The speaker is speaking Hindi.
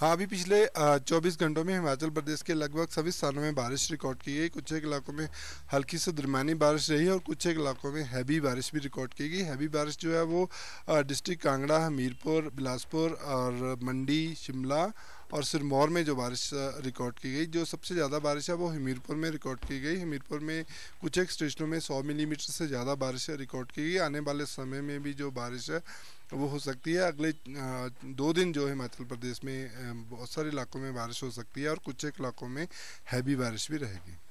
हाँ अभी पिछले 24 घंटों में हिमाचल प्रदेश के लगभग सभी स्थानों में बारिश रिकॉर्ड की गई कुछ एक इलाकों में हल्की से दरमानी बारिश रही और कुछ एक इलाकों में हैवी बारिश भी रिकॉर्ड की गई हैवी बारिश जो है वो डिस्ट्रिक्ट कांगड़ा हमीरपुर बिलासपुर और मंडी शिमला और सिरमौर में जो बारिश रिकॉर्ड की गई जो सबसे ज़्यादा बारिश है वो हमीरपुर में रिकॉर्ड की गई हमीरपुर में कुछ एक स्टेशनों में 100 मिलीमीटर से ज़्यादा बारिश रिकॉर्ड की गई आने वाले समय में भी जो बारिश है वो हो सकती है अगले दो दिन जो हिमाचल प्रदेश में बहुत सारे इलाकों में बारिश हो सकती है और कुछ एक इलाकों में हैवी बारिश भी रहेगी